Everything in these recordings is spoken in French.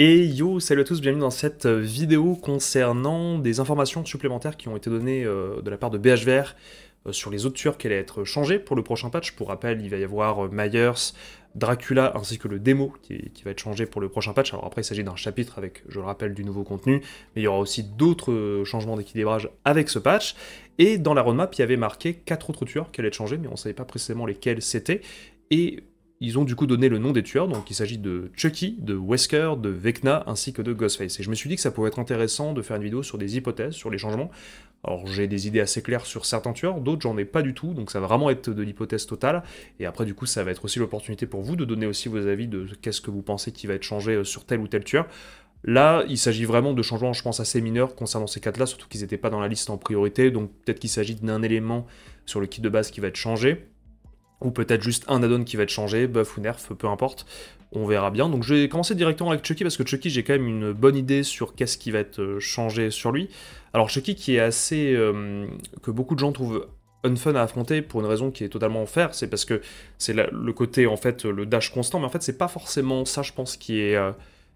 Et yo, salut à tous, bienvenue dans cette euh, vidéo concernant des informations supplémentaires qui ont été données euh, de la part de BHVR euh, sur les autres tueurs qui allaient être changés pour le prochain patch. Pour rappel, il va y avoir Myers, Dracula ainsi que le démo qui, va être changé pour le prochain patch. Alors après, il s'agit d'un chapitre avec, je le rappelle, du nouveau contenu, mais il y aura aussi d'autres changements d'équilibrage avec ce patch. Et dans la roadmap, il y avait marqué quatre autres tueurs qui allaient être changés, mais on ne savait pas précisément lesquels c'était. Et ils ont du coup donné le nom des tueurs, donc il s'agit de Chucky, de Wesker, de Vecna ainsi que de Ghostface. Et je me suis dit que ça pouvait être intéressant de faire une vidéo sur des hypothèses, sur les changements. Alors j'ai des idées assez claires sur certains tueurs, d'autres j'en ai pas du tout, donc ça va vraiment être de l'hypothèse totale. Et après du coup ça va être aussi l'opportunité pour vous de donner aussi vos avis de qu'est-ce que vous pensez qui va être changé euh, sur tel ou tel tueur. Là, il s'agit vraiment de changements, je pense, assez mineurs concernant ces quatre-là, surtout qu'ils n'étaient pas dans la liste en priorité, donc peut-être qu'il s'agit d'un élément sur le kit de base qui va être changé ou peut-être juste un add-on qui va être changé, buff ou nerf, peu importe, on verra bien. Donc je vais commencer directement avec Chucky, parce que Chucky, j'ai quand même une bonne idée sur qu'est-ce qui va être euh, changé sur lui. Alors Chucky qui est assez... Euh, que beaucoup de gens trouvent unfun à affronter pour une raison qui est totalement enfer, c'est parce que c'est le côté, en fait, le dash constant, mais en fait c'est pas forcément ça, je pense, qui, est, euh,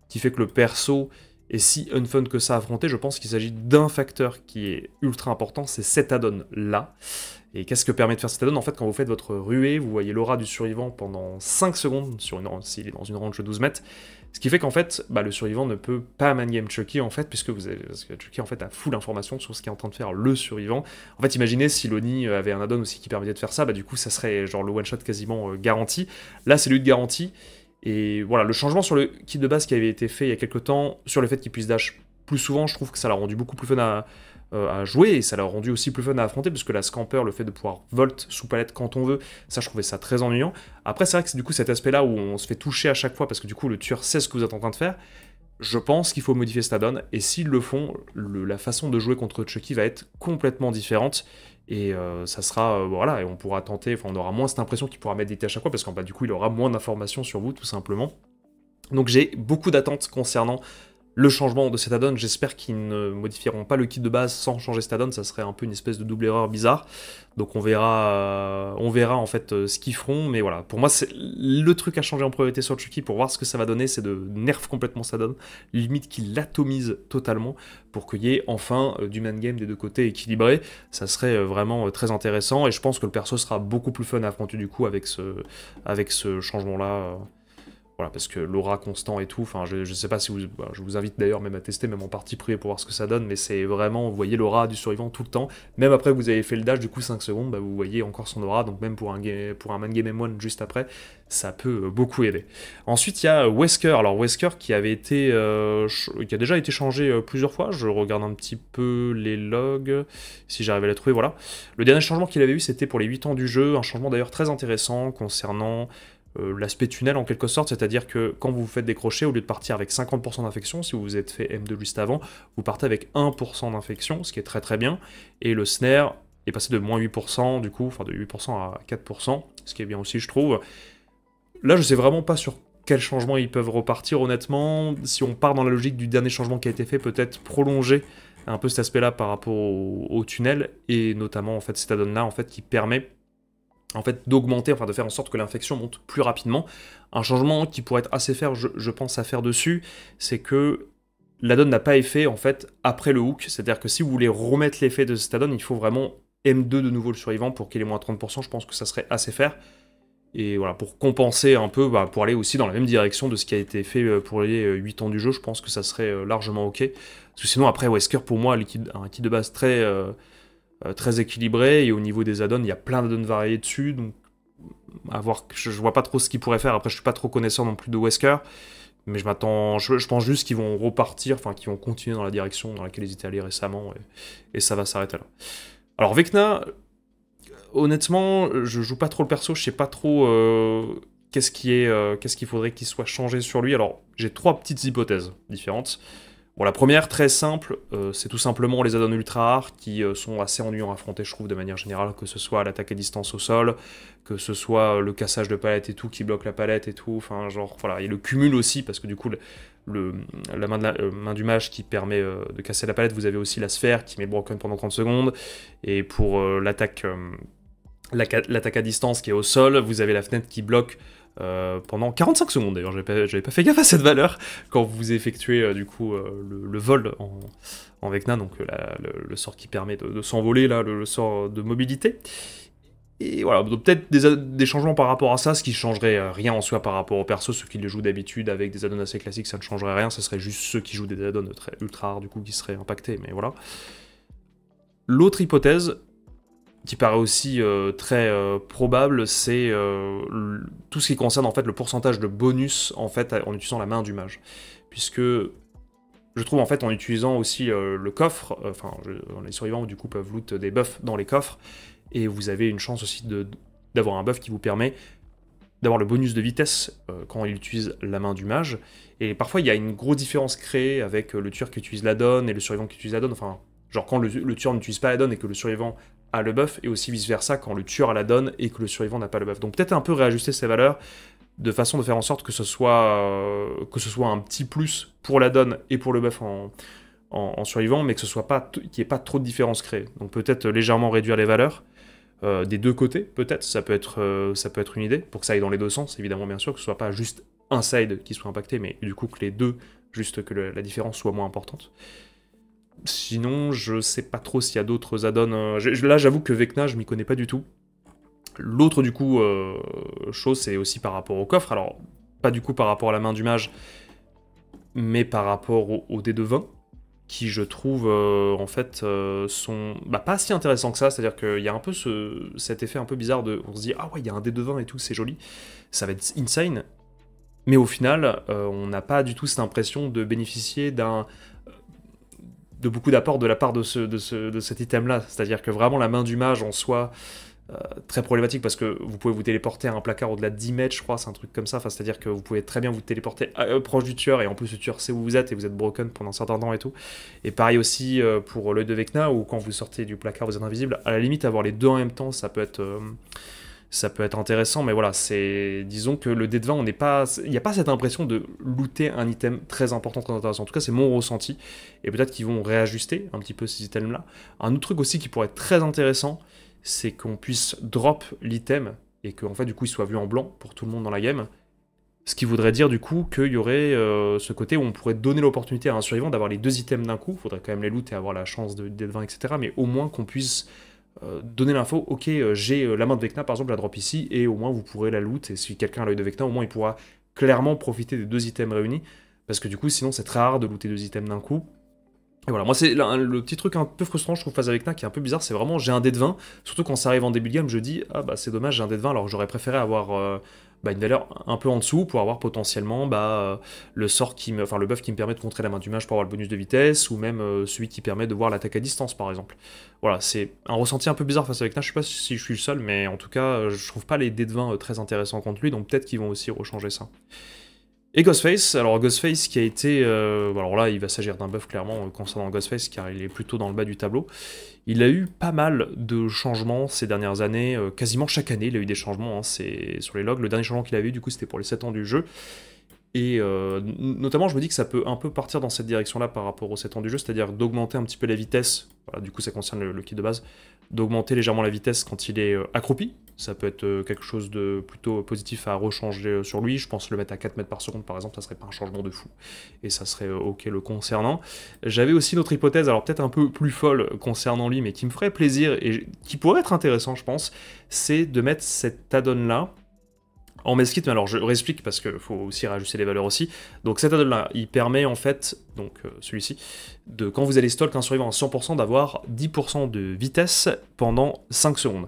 qui fait que le perso est si unfun que ça à affronter. Je pense qu'il s'agit d'un facteur qui est ultra important, c'est cet add-on-là, et qu'est-ce que permet de faire cet add-on En fait, quand vous faites votre ruée, vous voyez l'aura du survivant pendant 5 secondes sur une s'il est dans une range de 12 mètres. Ce qui fait qu'en fait, bah, le survivant ne peut pas man-game Chucky en fait, puisque vous avez, parce que Chucky en fait a full information sur ce qu'est en train de faire le survivant. En fait, imaginez si Loni euh, avait un add-on aussi qui permettait de faire ça, bah du coup ça serait genre le one shot quasiment euh, garanti. Là, c'est lui de garantie. Et voilà, le changement sur le kit de base qui avait été fait il y a quelques temps, sur le fait qu'il puisse dash plus souvent, je trouve que ça l'a rendu beaucoup plus fun euh, à, jouer et ça l'a rendu aussi plus fun à affronter parce que la scamper, le fait de pouvoir volt sous palette quand on veut, ça je trouvais ça très ennuyant. Après c'est vrai que du coup cet aspect là où on se fait toucher à chaque fois parce que du coup le tueur sait ce que vous êtes en train de faire, je pense qu'il faut modifier cette donne et s'ils le font, la façon de jouer contre Chucky va être complètement différente et euh, ça sera euh, voilà et on pourra tenter, enfin on aura moins cette impression qu'il pourra mettre des à chaque fois parce qu'en bas du coup il aura moins d'informations sur vous tout simplement. Donc j'ai beaucoup d'attentes concernant le changement de cet add-on. J'espère qu'ils ne modifieront pas le kit de base sans changer cet add-on, ça serait un peu une espèce de double erreur bizarre. Donc on verra, euh, on verra en fait euh, ce qu'ils feront, mais voilà. Pour moi, c'est le truc à changer en priorité sur Chucky pour voir ce que ça va donner, c'est de nerf complètement cet add-on, limite qu'il l'atomise totalement pour qu'il y ait enfin euh, du main game des deux côtés équilibré. Ça serait vraiment très intéressant et je pense que le perso sera beaucoup plus fun à affronter du coup avec ce, avec ce changement-là parce que l'aura constant et tout, enfin, je, ne sais pas si vous. Bah, je vous invite d'ailleurs même à tester, même en partie privée, pour voir ce que ça donne, mais c'est vraiment, vous voyez l'aura du survivant tout le temps. Même après que vous avez fait le dash, du coup, 5 secondes, bah, vous voyez encore son aura, donc même pour un, man game M1 juste après, ça peut euh, beaucoup aider. Ensuite, il y a Wesker. Alors, Wesker qui avait été. Euh, qui a déjà été changé euh, plusieurs fois. Je regarde un petit peu les logs, si j'arrive à la trouver, voilà. Le dernier changement qu'il avait eu, c'était pour les 8 ans du jeu, un changement d'ailleurs très intéressant concernant euh, l'aspect tunnel en quelque sorte, c'est-à-dire que quand vous vous faites décrocher, au lieu de partir avec 50% d'infection, si vous vous êtes fait M2 juste avant, vous partez avec 1% d'infection, ce qui est très très bien, et le snare est passé de moins 8%, du coup, enfin de 8% à 4%, ce qui est bien aussi je trouve. Là je sais vraiment pas sur quel changement ils peuvent repartir honnêtement, si on part dans la logique du dernier changement qui a été fait, peut-être prolonger un peu cet aspect-là par rapport au, tunnel, et notamment en fait cette add là en fait qui permet en fait, d'augmenter, enfin de faire en sorte que l'infection monte plus rapidement. Un changement qui pourrait être assez faire, je, pense, à faire dessus, c'est que la donne n'a pas effet en fait après le hook. C'est-à-dire que si vous voulez remettre l'effet de cette donne, il faut vraiment M2 de nouveau le survivant pour qu'il ait moins 30%. Je pense que ça serait assez faire. Et voilà, pour compenser un peu, bah, pour aller aussi dans la même direction de ce qui a été fait euh, pour les 8 euh, ans du jeu, je pense que ça serait euh, largement ok. Parce que sinon, après, Wesker, pour moi, un kit de base très. Euh, très équilibré. Et au niveau des add il y a plein d'addons variés dessus. Donc, à voir, je, vois pas trop ce qu'ils pourraient faire. Après, je suis pas trop connaisseur non plus de Wesker. Mais je m'attends, je, pense juste qu'ils vont repartir, enfin qu'ils vont continuer dans la direction dans laquelle ils étaient allés récemment, et, ça va s'arrêter là. Alors Vecna, honnêtement, je joue pas trop le perso, je sais pas trop euh, qu'est-ce qui est, euh, qu'est-ce qu'il faudrait qu'il soit changé sur lui. Alors j'ai trois petites hypothèses différentes. Bon, la première, très simple, euh, c'est tout simplement les add-ons ultra rares qui euh, sont assez ennuyants à affronter, je trouve, de manière générale, que ce soit l'attaque à distance au sol, que ce soit euh, le cassage de palette et tout, qui bloque la palette et tout, enfin, genre, voilà, et le cumul aussi, parce que du coup, le, la, main du mage qui permet de casser la palette, vous avez aussi la sphère qui met broken pendant 30 secondes, et pour l'attaque l'attaque à distance qui est au sol, vous avez la fenêtre qui bloque euh, pendant 45 secondes d'ailleurs, j'avais pas, fait gaffe à cette valeur quand vous effectuez euh, du coup euh, le, vol en, en Vecna, donc le, sort qui permet de, s'envoler là, le, sort de mobilité. Et voilà, donc peut-être des, changements par rapport à ça, ce qui changerait rien en soi par rapport au perso, ceux qui les jouent d'habitude avec des addons assez classiques, ça ne changerait rien, ce serait juste ceux qui jouent des addons très ultra rares du coup qui seraient impactés, mais voilà. L'autre hypothèse, qui paraît aussi euh, très euh, probable, c'est euh, tout ce qui concerne en fait le pourcentage de bonus en fait en utilisant la main du mage, puisque je trouve en fait en utilisant aussi le coffre, enfin les survivants du coup peuvent loot des buffs dans les coffres et vous avez une chance aussi d'avoir un buff qui vous permet d'avoir le bonus de vitesse quand il utilise la main du mage et parfois il y a une grosse différence créée avec le tueur qui utilise la donne et le survivant qui utilise la donne, enfin Genre quand le, tueur n'utilise pas la donne et que le survivant a le buff, et aussi vice-versa quand le tueur a la donne et que le survivant n'a pas le buff. Donc peut-être un peu réajuster ces valeurs de façon de faire en sorte que ce soit, euh, que ce soit un petit plus pour la donne et pour le buff en, survivant, mais que ce soit pas qu'il n'y ait pas trop de différence créée. Donc peut-être légèrement réduire les valeurs. Euh, des deux côtés, peut-être, ça, peut être, euh, ça peut être une idée, pour que ça aille dans les deux sens, évidemment, bien sûr, que ce soit pas juste un side qui soit impacté, mais du coup que les deux, juste que la différence soit moins importante. Sinon, je sais pas trop s'il y a d'autres add-ons. Hein. Là, j'avoue que Vecna, je m'y connais pas du tout. L'autre, du coup, euh, chose, c'est aussi par rapport au coffre. Alors, pas du coup par rapport à la main du mage, mais par rapport au, dé de vin, qui, je trouve, euh, en fait, euh, sont bah, pas si intéressants que ça. C'est-à-dire qu'il y a un peu cet effet un peu bizarre de. On se dit, ah ouais, il y a un dé de 20 et tout, c'est joli. Ça va être insane. Mais au final, on n'a pas du tout cette impression de bénéficier d'un de beaucoup d'apports de la part de, ce, de, cet item-là. C'est-à-dire que vraiment la main du mage en soi, euh, très problématique parce que vous pouvez vous téléporter à un placard au-delà de 10 mètres, je crois, c'est un truc comme ça. Enfin, c'est-à-dire que vous pouvez très bien vous téléporter euh, euh, proche du tueur et en plus le tueur sait où vous êtes et vous êtes broken pendant un certain temps et tout. Et pareil aussi pour l'œil de Vecna où quand vous sortez du placard vous êtes invisible. À la limite, avoir les deux en même temps, ça peut être ça peut être intéressant, mais voilà, c'est disons que le dé 20, on n'est pas, il n'y a pas cette impression de looter un item très important, très intéressant. En tout cas, c'est mon ressenti, et peut-être qu'ils vont réajuster un petit peu ces items-là. Un autre truc aussi qui pourrait être très intéressant, c'est qu'on puisse drop l'item et qu'en fait du coup il soit vu en blanc pour tout le monde dans la game. Ce qui voudrait dire du coup qu'il y aurait euh, ce côté où on pourrait donner l'opportunité à un survivant d'avoir les deux items d'un coup. Il Faudrait quand même les looter et avoir la chance de de 20, etc. Mais au moins qu'on puisse euh, donner l'info, ok, euh, j'ai euh, la main de Vecna, par exemple, la drop ici, et au moins vous pourrez la loot, et si quelqu'un a l'œil de Vecna, au moins il pourra clairement profiter des deux items réunis, parce que du coup, sinon c'est très rare de looter deux items d'un coup, et voilà, moi c'est le petit truc un peu frustrant, je trouve, face avec Vecna, qui est un peu bizarre, c'est vraiment j'ai un dé de 20, surtout quand ça arrive en début de game, je dis, ah bah c'est dommage, j'ai un dé de 20, alors j'aurais préféré avoir euh, bah, une valeur un peu en dessous pour avoir potentiellement bah, euh, le sort qui me, enfin le buff qui me permet de contrer la main du mage pour avoir le bonus de vitesse, ou même euh, celui qui permet de voir l'attaque à distance par exemple. Voilà, c'est un ressenti un peu bizarre face avec Na, je sais pas si je suis le seul, mais en tout cas, je trouve pas les dés de 20 très intéressants contre lui, donc peut-être qu'ils vont aussi rechanger ça. Et Ghostface, alors Ghostface qui a été... Euh, alors là, il va s'agir d'un buff clairement euh, concernant Ghostface car il est plutôt dans le bas du tableau. Il a eu pas mal de changements ces dernières années, euh, quasiment chaque année il a eu des changements hein, c'est sur les logs. Le dernier changement qu'il avait eu du coup c'était pour les 7 ans du jeu. Et notamment, je me dis que ça peut un peu partir dans cette direction-là par rapport aux 7 ans du jeu, c'est-à-dire d'augmenter un petit peu la vitesse. Voilà, du coup, ça concerne le kit de base. D'augmenter légèrement la vitesse quand il est accroupi, ça peut être euh, quelque chose de plutôt positif à rechanger euh, sur lui. Je pense le mettre à 4 mètres par seconde, par exemple, ça serait pas un changement de fou. Et ça serait euh, OK le concernant. J'avais aussi autre hypothèse, alors peut-être un peu plus folle concernant lui, mais qui me ferait plaisir et qui pourrait être intéressant, je pense, c'est de mettre cet add-on-là, en mesquite, mais alors je réexplique parce qu'il faut aussi rajuster les valeurs aussi. Donc cet add on là, il permet en fait, donc celui-ci, de quand vous allez stalk un survivant à 100%, d'avoir 10% de vitesse pendant 5 secondes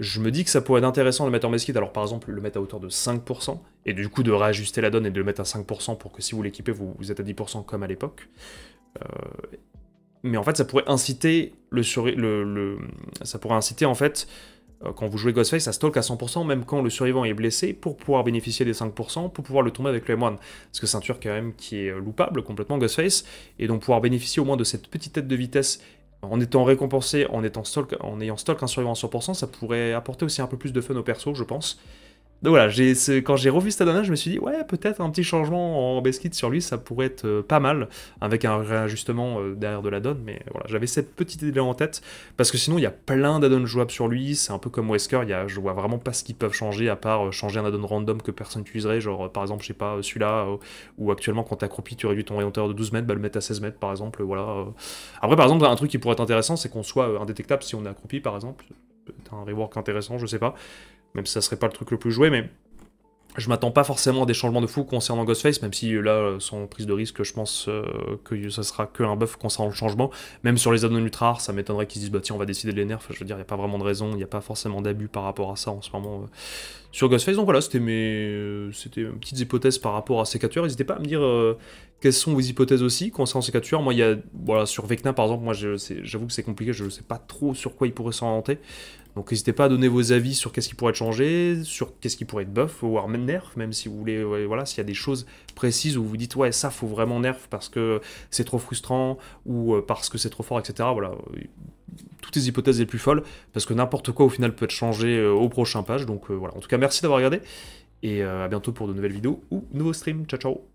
je me dis que ça pourrait être intéressant de le mettre en mesquite, alors par exemple le mettre à hauteur de 5%, et du coup de réajuster la donne et de le mettre à 5% pour que si vous l'équipez, vous, êtes à 10% comme à l'époque. Euh, mais en fait, ça pourrait inciter le, le, ça pourrait inciter en fait euh, quand vous jouez Ghostface, ça stalk à 100%, même quand le survivant est blessé, pour pouvoir bénéficier des 5%, pour pouvoir le tomber avec le M1. Parce que c'est un tueur quand même qui est euh, loupable complètement, Ghostface, et donc pouvoir bénéficier au moins de cette petite tête de vitesse en étant récompensé, en, étant stalk, en ayant stock un survivant à 100%, ça pourrait apporter aussi un peu plus de fun au perso, je pense. Donc voilà, quand j'ai revu Stadona, je me suis dit, ouais, peut-être un petit changement en base sur lui, ça pourrait être euh, pas mal, avec un réajustement euh, derrière de la donne, mais voilà, j'avais cette petite idée en tête, parce que sinon, il y a plein d'addons jouables sur lui, c'est un peu comme Wesker, il y a, je vois vraiment pas ce qu'ils peuvent changer, à part euh, changer un addon random que personne n'utiliserait, genre par exemple, je sais pas, celui-là, ou actuellement, quand accroupis tu réduis ton rayon de 12 mètres, bah le mettre à 16 mètres, par exemple, voilà. Après, par exemple, un truc qui pourrait être intéressant, c'est qu'on soit indétectable si on est accroupi, par exemple, un rework intéressant, je sais pas. Même si ça serait pas le truc le plus joué, mais je m'attends pas forcément à des changements de fou concernant Ghostface, même si euh, là, sans prise de risque, je pense euh, que ça sera que un buff concernant le changement. Même sur les addons ultra rares, ça m'étonnerait qu'ils disent bah tiens, on va décider de les nerfs. je veux dire, il n'y a pas vraiment de raison, il n'y a pas forcément d'abus par rapport à ça en ce moment euh. sur Ghostface. Donc voilà, c'était mes, c'était mes petites hypothèses par rapport à ces captures. N'hésitez pas à me dire quelles sont vos hypothèses aussi concernant ces captures. Moi, il y a, voilà, sur Vecna par exemple, moi j'avoue que c'est compliqué, je ne sais pas trop sur quoi il pourrait s'orienter. Donc n'hésitez pas à donner vos avis sur qu'est-ce qui pourrait être changé, sur qu'est-ce qui pourrait être buff, voire même nerf, même si vous voulez, voilà, s'il y a des choses précises où vous dites ouais ça faut vraiment nerf parce que c'est trop frustrant ou euh, parce que c'est trop fort, etc. Voilà, toutes les hypothèses les plus folles, parce que n'importe quoi au final peut être changé euh, au prochain page. Donc euh, voilà, en tout cas merci d'avoir regardé et à bientôt pour de nouvelles vidéos ou nouveaux streams. Ciao ciao